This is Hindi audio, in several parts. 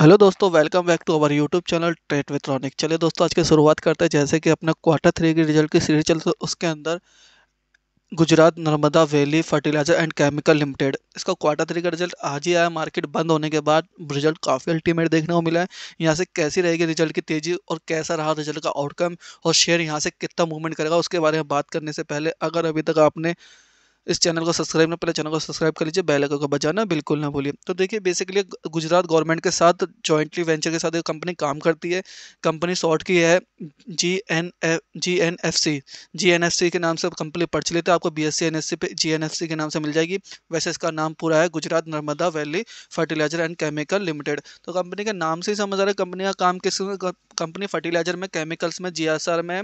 हेलो दोस्तों welcome back to our YouTube channel trade with Ronik चलिए दोस्तों आज की शुरुआत करते हैं जैसे कि अपना क्वार्टर थ्री के रिजल्ट की सीरीज चलते है तो उसके अंदर Gujarat Narmada valley fertiliser and chemical limited इसका क्वार्टर थ्री का रिजल्ट आज ही आया मार्केट बंद होने के बाद रिजल्ट काफ़ी अल्टीमेट देखने को मिला है यहाँ से कैसी रहेगी रिजल्ट की तेज़ी और कैसा रहा रिजल्ट का आउटकम और शेयर यहाँ से कितना मूवमेंट करेगा उसके बारे में बात करने से पहले अगर अभी तक आपने इस चैनल को सब्सक्राइब ना पहले चैनल को सब्सक्राइब कर लीजिए बेल आइकन को बजाना बिल्कुल ना भूलिए तो देखिए बेसिकली गुजरात गवर्नमेंट के साथ जॉइंटली वेंचर के साथ एक कंपनी काम करती है कंपनी शॉर्ट की है G N F G N F C G N F C के नाम से कंपनी प्रचलित है आपको B S C N S C पे जी एन एफ सी के नाम से मिल जाएगी वैसे इसका नाम पूरा है Gujarat Narmada valley fertiliser and chemical limited तो कंपनी के नाम से ही समझ आ रहा है कंपनी का काम किस कंपनी फर्टिलाइजर में केमिकल्स में जी एस आर में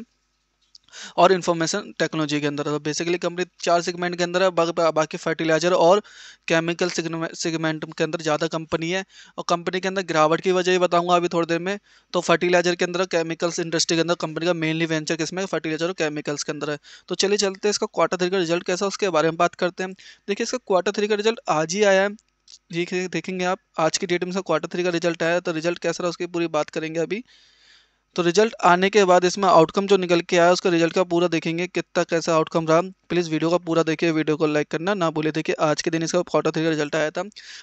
और इन्फॉर्मेशन टेक्नोलॉजी के अंदर तो बेसिकली कंपनी चार सेगमेंट के अंदर है बा, बाकी फर्टिलाइजर और केमिकल सेगमेंट के अंदर ज़्यादा कंपनी है और कंपनी के अंदर गिरावट की वजह बताऊंगा अभी थोड़ी देर में तो फर्टिलाइजर के अंदर केमिकल्स इंडस्ट्री के अंदर कंपनी का मेनली वेंचर किसमें फर्टिलाइजर और केमिकल्स के अंदर है तो चलिए चलते हैं इसका क्वार्टर थ्री का रिजल्ट कैसा उसके बारे में बात करते हैं देखिए इसका क्वार्टर थ्री का रिजल्ट आज ही आया है है देखेंगे आप आज की डेट में इसका क्वार्टर थ्री का रिजल्ट आया तो रिजल्ट कैसा रहा उसकी पूरी बात करेंगे अभी तो रिजल्ट आने के बाद इसमें आउटकम जो निकल के आया उसका रिजल्ट का पूरा देखेंगे कितना कैसा आउटकम रहा प्लीज़ वीडियो का पूरा देखिए वीडियो को लाइक करना ना भूले देखिए आज के दिन इसका फोटो थ्री का रिजल्ट आया था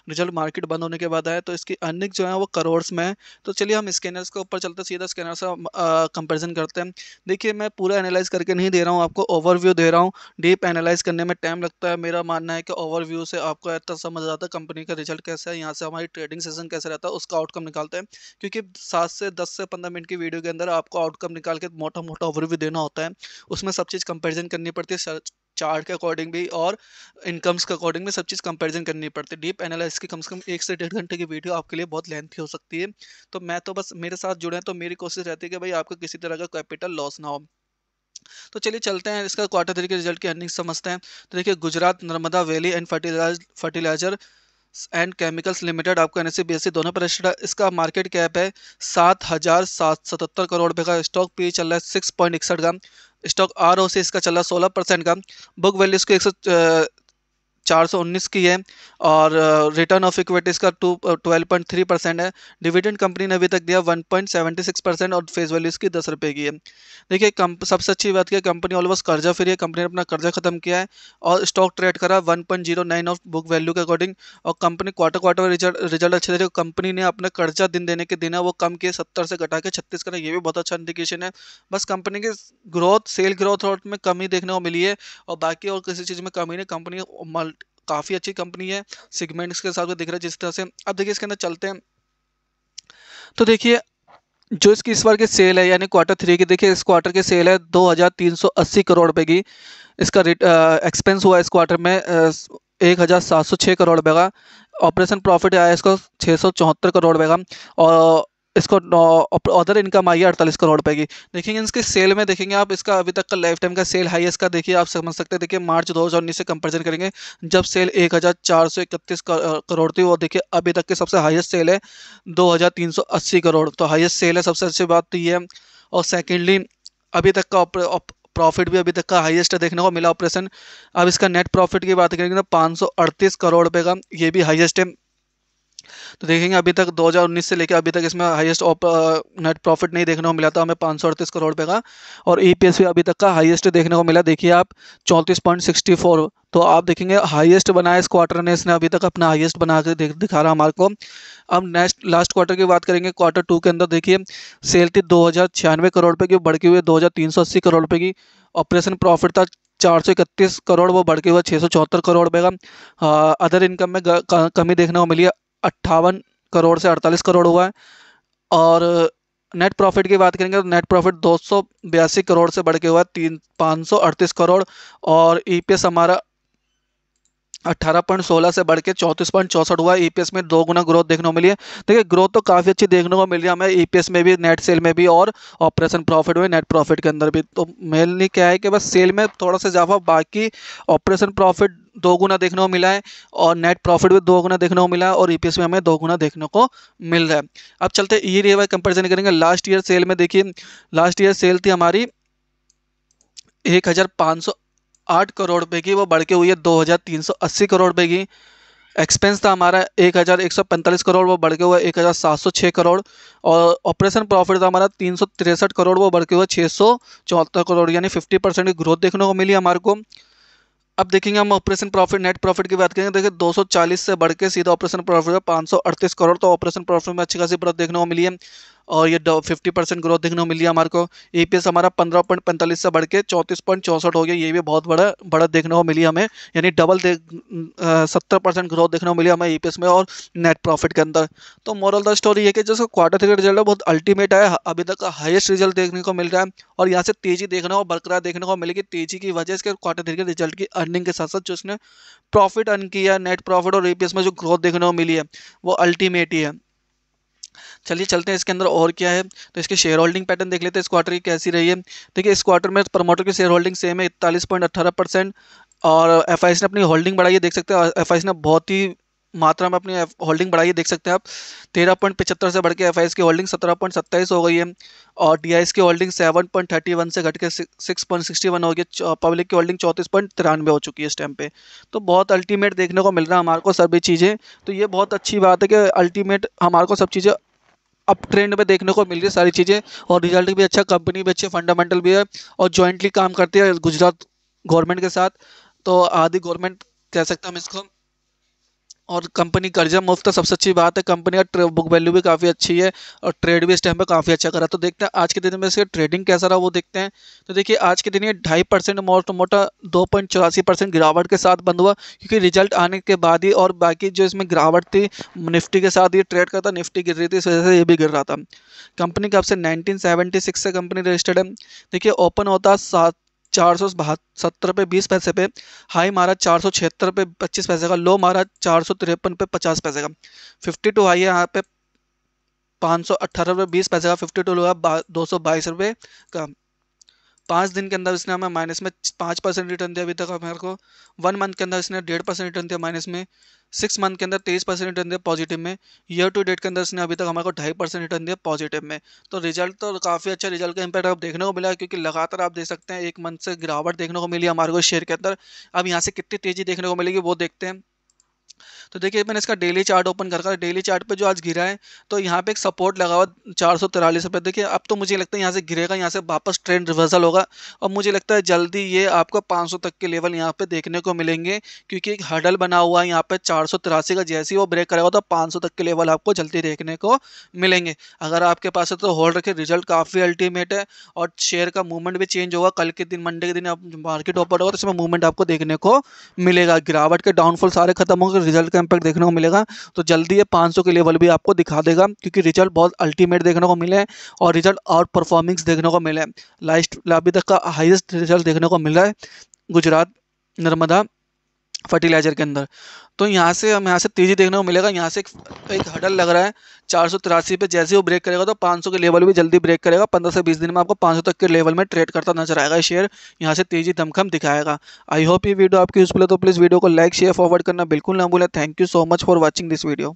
रिजल्ट मार्केट बंद होने के बाद आया तो इसकी अर्निंग जो है वो करोड़ में है तो चलिए हम स्कैनर्स के ऊपर चलते सीधा स्कैनर से कंपेरिजन करते हैं देखिए मैं पूरा एनालाइज करके नहीं दे रहा हूँ आपको ओवरव्यू दे रहा हूँ डीप एनालाइज करने में टाइम लगता है मेरा मानना है कि ओवरव्यू से आपको इतना समझ आता है कंपनी का रिजल्ट कैसा है यहाँ से हमारी ट्रेडिंग सेशन कैसे रहता है उसका आउटकम निकालते हैं क्योंकि सात से दस से पंद्रह मिनट की वीडियो के अंदर आपको आउटकम निकाल के मोटा मोटा ओवरव्यू देना होता है उसमें सब चीज़ कंपेरिजन करनी पड़ती है सर्च चार्ट के अकॉर्डिंग भी और इनकम्स के अकॉर्डिंग भी सब चीज़ कंपेरिजन करनी पड़ती है डीप एनालिसिस की कम से कम एक से डेढ़ घंटे की वीडियो आपके लिए बहुत लेंथी हो सकती है तो मैं तो बस मेरे साथ जुड़े हैं तो मेरी कोशिश रहती है कि भाई आपको किसी तरह का कैपिटल लॉस ना हो तो चलिए चलते हैं इसका क्वार्टर थ्री के रिजल्ट की अर्निंग समझते हैं तो देखिए Gujarat Narmada valley and fertiliser fertiliser and chemicals limited आपको एन एस e e दोनों पर रजिस्टर्ड है इसका मार्केट कैप है सात हज़ार सात सतहत्तर करोड़ रुपये का स्टॉक पी e चल रहा है सिक्स पॉइंट इकसठ का स्टॉक आर ओ सी इसका चल रहा है सोलह परसेंट का बुक वैल्यू इसको एक सौ 419 की है और रिटर्न ऑफ इक्विटीज़ का two twelve point three percent है डिविडेंड कंपनी ने अभी तक दिया one point seventy six percent और फेस वैल्यू इसकी दस रुपये की है देखिए सबसे अच्छी बात क्या कंपनी ऑलमोस्ट कर्जा फ्री है कंपनी ने अपना कर्जा खत्म किया है और स्टॉक ट्रेड करा one point zero nine of book value के अकॉर्डिंग और company quarter quarter result result अच्छे थे कंपनी ने अपना कर्जा दिन देने के दिन है वो कम किए सत्तर से घटा के छत्तीस करें ये भी बहुत अच्छा इंडिकेशन है बस कंपनी की ग्रोथ सेल ग्रोथ में कमी देखने को मिली है और बाकी और किसी चीज़ में कमी नहीं कंपनी काफ़ी अच्छी कंपनी है सिगमेंट्स के हिसाब से दिख रहा है जिस तरह से अब देखिए इसके अंदर चलते हैं तो देखिए जो इसकी इस बार की सेल है यानी क्वार्टर थ्री की देखिए इस क्वार्टर की सेल है 2380 करोड़ रुपए की इसका एक्सपेंस हुआ इस क्वार्टर में एक हज़ार सात सौ छः करोड़ रुपये का ऑपरेशन प्रॉफिट आया इसको छः सौ चौहत्तर करोड़ रुपये का और इसको अदर इनकम आई है अड़तालीस करोड़ रुपए की देखेंगे इसके सेल में देखेंगे आप इसका अभी तक का लाइफ टाइम का सेल हाईएस्ट का देखिए आप समझ सकते हैं देखिए मार्च 2019 से कंपेरिजन करेंगे जब सेल एक हज़ार चार सौ इकतीस करोड़ थी वो देखिए अभी तक की सबसे हाईएस्ट सेल है दो हज़ार तीन सौ अस्सी करोड़ तो हाईएस्ट सेल है सबसे अच्छी बात तो ये है और सेकेंडली अभी तक का प्रॉफिट भी अभी तक का हाईएस्ट देखने को मिला ऑपरेशन अब इसका नेट प्रॉफिट की बात करेंगे तो पाँच करोड़ रुपये का ये भी हाइएस्ट है तो देखेंगे अभी तक 2019 से लेकर अभी तक इसमें हाईएस्ट नेट प्रॉफिट नहीं देखने को मिला था हमें पाँच करोड़ रुपये का और ई e भी अभी तक का हाईएस्ट देखने को मिला देखिए आप चौंतीस तो आप देखेंगे हाईएस्ट बनाया इस क्वार्टर ने इसने अभी तक अपना हाईएस्ट बना के दिखा रहा हमारे को अब नेक्स्ट लास्ट क्वार्टर की बात करेंगे क्वार्टर टू के अंदर देखिए सेल थी दो करोड़ रुपये की बढ़ के हुए दो करोड़ रुपये की ऑपरेशन प्रॉफिट था चार सौ इकतीस करोड़ वो बढ़ के हुआ छः सौ चौहत्तर करोड़ रुपये का अदर uh, इनकम में कमी देखने को मिली है अट्ठावन करोड़ से अड़तालीस करोड़ हुआ है और नेट प्रॉफिट की बात करेंगे तो नेट प्रॉफिट दो करोड़ से बढ़ के हुआ तीन पाँच करोड़ और ईपीएस e हमारा 18.16 से बढ़ के चौंतीस पॉइंट चौसठ हुआ ई e में दो गुना ग्रोथ देखने को मिली है देखिए ग्रोथ तो काफ़ी अच्छी देखने को मिल रही है हमें ई e में भी नेट सेल में भी और ऑपरेशन प्रॉफिट में नेट प्रॉफिट के अंदर भी तो मेनली क्या है कि बस सेल में थोड़ा सा इजाफा बाकी ऑपरेशन प्रॉफिट दो गुना देखने को मिला है और नेट प्रॉफिट भी दो गुना देखने को मिला है और ईपीएस में हमें दो गुना देखने को मिल रहा है अब चलते ईयर वाई कंपेरिजन करेंगे लास्ट ईयर सेल में देखिए लास्ट ईयर सेल थी हमारी एक हज़ार पाँच सौ आठ करोड़ रुपये की वो बढ़ के हुई है दो हज़ार तीन सौ अस्सी करोड़ रुपये की एक्सपेंस था हमारा एक हज़ार एक सौ पैंतालीस करोड़ वो बढ़ के हुआ एक हज़ार सात सौ छः करोड़ और ऑपरेशन प्रॉफिट था हमारा तीन सौ तिरसठ करोड़ वो बढ़ के हुआ छः सौ चौहत्तर करोड़ यानी फिफ्टी परसेंट की ग्रोथ देखने को मिली हमारे को अब देखेंगे हम ऑपरेशन प्रॉफिट नेट प्रॉफिट की बात करेंगे देखिए 240 से बढ़ के सीधा ऑपरेशन प्रॉफिट है 538 करोड़ तो ऑपरेशन प्रॉफिट में अच्छी खासी बढ़त देखने को मिली है और ये फिफ्टी परसेंट ग्रोथ देखने को मिली हमारे को ई e हमारा पंद्रह पॉइंट पैंतालीस से बढ़ के चौंतीस पॉइंट चौंसठ हो गया ये भी बहुत बड़ा बड़ा देखने को मिली हमें यानी डबल सत्तर परसेंट ग्रोथ देखने को मिली हमें ई e में और नेट प्रॉफिट के अंदर तो मॉरल द स्टोरी है कि जैसे क्वार्टर थ्री रिजल्ट है बहुत अल्टीमेट है अभी तक हाइस्ट रिजल्ट देखने को मिल रहा है और यहाँ से तेजी देखने को बरकरार देखने को मिलेगी तेजी की वजह से क्वार्टर थ्री के रिजल्ट की अर्निंग के साथ साथ जो उसने प्रॉफिट अर्न किया नेट प्रॉफिट और ई e में जो ग्रोथ देखने को मिली है वो अल्टीमेट ही है चलिए चलते हैं इसके अंदर और क्या है तो इसके शेयर होल्डिंग पैटर्न देख लेते हैं इस क्वार्टर की कैसी रही है देखिए इस क्वार्टर में प्रमोटर की शेयर होल्डिंग सेम है इकतालीस पॉइंट अट्ठारह परसेंट और एफ ने अपनी होल्डिंग बढ़ाई है देख सकते हैं एफ ने बहुत ही मात्रा में अपनी होल्डिंग बढ़ाई है देख सकते हैं आप तेरह पॉइंट पचहत्तर से बढ़ के एफ की होल्डिंग सत्रह पॉइंट सत्ताईस हो गई है और डी की holding seven point thirty one से घट के सिक्स पॉइंट सिक्सटी वन हो गई पब्लिक की होल्डिंग चौंतीस पॉइंट तिरानवे हो चुकी है इस टाइम पे तो बहुत अल्टीमेट देखने को मिल रहा है हमारे को सभी चीज़ें तो ये बहुत अच्छी बात है कि अल्टीमेट हमारे को सब चीज़ें अब ट्रेंड में देखने को मिल रही है सारी चीज़ें और रिजल्ट भी अच्छा कंपनी भी अच्छी फंडामेंटल भी है और जॉइंटली काम करती है गुजरात गवर्नमेंट के साथ तो आधी गवर्नमेंट कह सकता हम इसको और कंपनी कर्जा मुफ्त है सबसे अच्छी बात है कंपनी का बुक वैल्यू भी काफ़ी अच्छी है और ट्रेड भी इस टाइम पर काफ़ी अच्छा करा तो देखते हैं आज के दिन में इसका ट्रेडिंग कैसा रहा वो देखते हैं तो देखिए आज के दिन ये ढाई परसेंट मोट मोटा दो पॉइंट चौरासी परसेंट गिरावट के साथ बंद हुआ क्योंकि रिजल्ट आने के बाद ही और बाकी जो इसमें गिरावट थी निफ्टी के साथ ये ट्रेड करता निफ्टी गिर रही थी इस वजह से ये भी गिर रहा था कंपनी कब से नाइनटीन से कंपनी रजिस्टर्ड है देखिए ओपन होता सात चार सौ सत्तर पे बीस पैसे पे हाई मारा चार सौ छिहत्तर पे पच्चीस पैसे का लो मारा चार सौ तिरपन पे पचास पैसे का फिफ्टी टू हाई है यहाँ पे पाँच सौ अट्ठारह रुपये बीस पैसे का फिफ्टी टू लो है दो सौ बाईस रुपये का पाँच दिन के अंदर इसने हमें माइनस में पाँच परसेंट रिटर्न दिया अभी तक हमारे को वन मंथ के अंदर इसने डेढ़ परसेंट रिटर्न दिया माइनस में सिक्स मंथ के अंदर तेईस परसेंट रिटर्न दिया पॉजिटिव में ईयर टू डेट के अंदर इसने अभी तक हमारे को ढाई परसेंट रिटर्न दिया पॉजिटिव में तो रिजल्ट तो काफ़ी अच्छा रिजल्ट का इम्पैक्ट आप देखने को मिला क्योंकि लगातार आप देख सकते हैं एक मंथ से गिरावट देखने को मिली हमारे को शेयर के अंदर अब यहाँ से कितनी तेज़ी देखने को मिलेगी वो देखते हैं तो देखिए मैंने इसका डेली चार्ट ओपन कर डेली चार्ट पे जो आज गिरा है तो यहाँ पे एक सपोर्ट लगा हुआ चार सौ तिरालीस रुपये देखिए अब तो मुझे लगता है यहाँ से गिरेगा यहाँ से वापस ट्रेंड रिवर्सल होगा और मुझे लगता है जल्दी ये आपको पाँच तक के लेवल यहाँ पे देखने को मिलेंगे क्योंकि एक हडल बना हुआ है यहाँ पे चार का जैसे ही वो ब्रेक करेगा तो पाँच तक के लेवल आपको जल्दी देखने को मिलेंगे अगर आपके पास है तो होल्ड रखे रिजल्ट काफ़ी अल्टीमेट है और शेयर का मूवमेंट भी चेंज होगा कल के दिन मंडे के दिन आप मार्केट ओपन होगा तो इसमें मूवमेंट आपको देखने को मिलेगा गिरावट के डाउनफॉल सारे खत्म होंगे रिजल्ट का इम्पैक्ट देखने को मिलेगा तो जल्दी ये 500 के लेवल भी आपको दिखा देगा क्योंकि रिजल्ट बहुत अल्टीमेट देखने को मिले और रिजल्ट आउट परफॉर्मिंग्स देखने को मिले लास्ट अभी तक का हाइएस्ट रिजल्ट देखने को मिला है गुजरात नर्मदा फर्टिलाइजर के अंदर तो यहाँ से हम यहाँ से तेज़ी देखने को मिलेगा यहाँ से एक, एक हडल लग रहा है चार सौ तिरासी पर जैसे वो ब्रेक करेगा तो पाँच सौ के लेवल भी जल्दी ब्रेक करेगा पंद्रह से बीस दिन में आपको पाँच सौ तक के लेवल में ट्रेड करता नजर आएगा शेयर यहाँ से तेज़ी दमखम दिखाएगा आई होप ये वीडियो आपकी यूजफुल है तो प्लीज़ वीडियो को लाइक शेयर फॉरवर्ड करना बिल्कुल ना भूलें thank you so much for watching this video